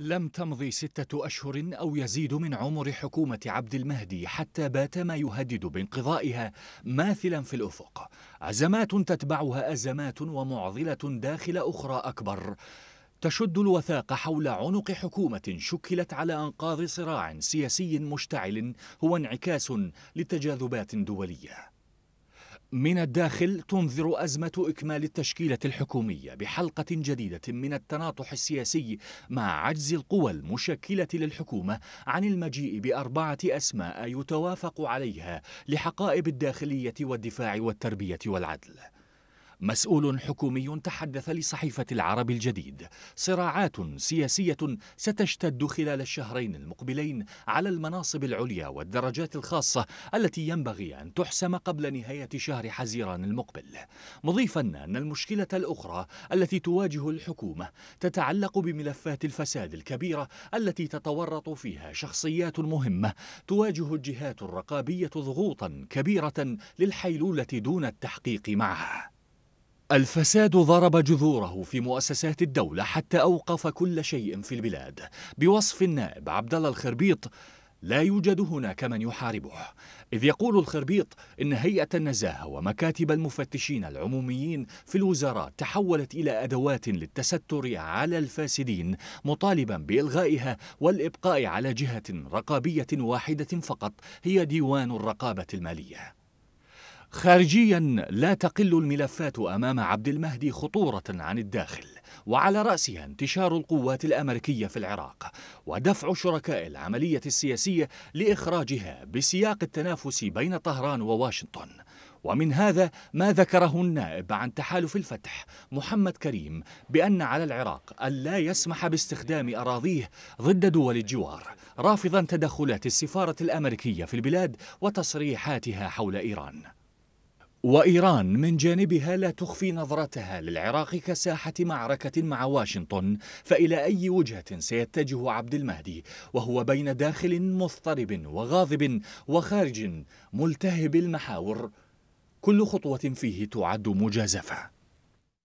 لم تمضي ستة أشهر أو يزيد من عمر حكومة عبد المهدي حتى بات ما يهدد بانقضائها ماثلا في الأفق أزمات تتبعها أزمات ومعضلة داخل أخرى أكبر تشد الوثاق حول عنق حكومة شكلت على أنقاض صراع سياسي مشتعل هو انعكاس لتجاذبات دولية من الداخل تنذر أزمة إكمال التشكيلة الحكومية بحلقة جديدة من التناطح السياسي مع عجز القوى المشكلة للحكومة عن المجيء بأربعة أسماء يتوافق عليها لحقائب الداخلية والدفاع والتربية والعدل مسؤول حكومي تحدث لصحيفة العرب الجديد صراعات سياسية ستشتد خلال الشهرين المقبلين على المناصب العليا والدرجات الخاصة التي ينبغي أن تحسم قبل نهاية شهر حزيران المقبل مضيفا أن المشكلة الأخرى التي تواجه الحكومة تتعلق بملفات الفساد الكبيرة التي تتورط فيها شخصيات مهمة تواجه الجهات الرقابية ضغوطا كبيرة للحيلولة دون التحقيق معها الفساد ضرب جذوره في مؤسسات الدولة حتى أوقف كل شيء في البلاد بوصف النائب عبد الله الخربيط لا يوجد هناك من يحاربه إذ يقول الخربيط إن هيئة النزاهة ومكاتب المفتشين العموميين في الوزارات تحولت إلى أدوات للتستر على الفاسدين مطالبا بإلغائها والإبقاء على جهة رقابية واحدة فقط هي ديوان الرقابة المالية خارجيا لا تقل الملفات امام عبد المهدي خطوره عن الداخل وعلى راسها انتشار القوات الامريكيه في العراق ودفع شركاء العمليه السياسيه لاخراجها بسياق التنافس بين طهران وواشنطن ومن هذا ما ذكره النائب عن تحالف الفتح محمد كريم بأن على العراق ألا يسمح باستخدام أراضيه ضد دول الجوار رافضا تدخلات السفارة الأمريكية في البلاد وتصريحاتها حول إيران وإيران من جانبها لا تخفي نظرتها للعراق كساحة معركة مع واشنطن فإلى أي وجهة سيتجه عبد المهدي وهو بين داخل مضطرب وغاضب وخارج ملتهب المحاور كل خطوة فيه تعد مجازفة